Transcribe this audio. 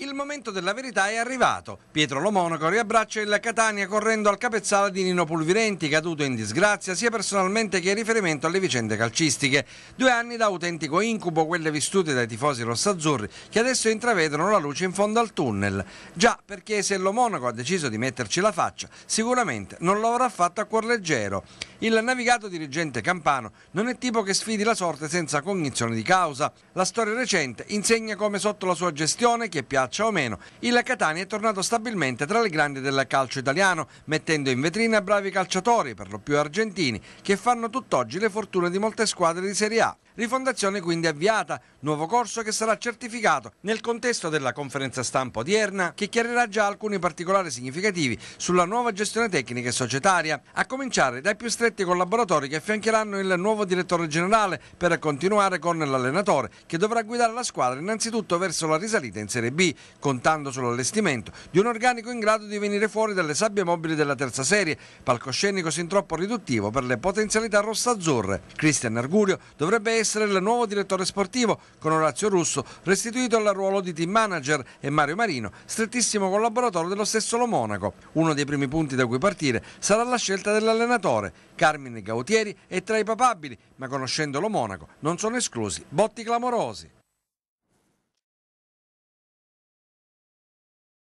Il momento della verità è arrivato. Pietro Lomonaco riabbraccia il Catania correndo al capezzale di Nino Pulvirenti, caduto in disgrazia sia personalmente che in riferimento alle vicende calcistiche. Due anni da autentico incubo, quelle vissute dai tifosi rossazzurri, che adesso intravedono la luce in fondo al tunnel. Già, perché se Lomonaco ha deciso di metterci la faccia, sicuramente non lo avrà fatto a cuor leggero. Il navigato dirigente campano non è tipo che sfidi la sorte senza cognizione di causa. La storia recente insegna come sotto la sua gestione, che piaccia o meno, il Catania è tornato stabilmente tra le grandi del calcio italiano, mettendo in vetrina bravi calciatori, per lo più argentini, che fanno tutt'oggi le fortune di molte squadre di Serie A. Rifondazione quindi avviata, nuovo corso che sarà certificato nel contesto della conferenza stampa odierna che chiarirà già alcuni particolari significativi sulla nuova gestione tecnica e societaria, a cominciare dai più stretti collaboratori che affiancheranno il nuovo direttore generale per continuare con l'allenatore che dovrà guidare la squadra innanzitutto verso la risalita in Serie B, contando sull'allestimento di un organico in grado di venire fuori dalle sabbie mobili della terza serie, palcoscenico sin troppo riduttivo per le potenzialità rossa-azzurre. Cristian Argurio dovrebbe essere essere il nuovo direttore sportivo, con Orazio Russo restituito al ruolo di team manager e Mario Marino, strettissimo collaboratore dello stesso Lo Monaco. Uno dei primi punti da cui partire sarà la scelta dell'allenatore. Carmine Gautieri è tra i papabili, ma conoscendo Lo Monaco non sono esclusi botti clamorosi.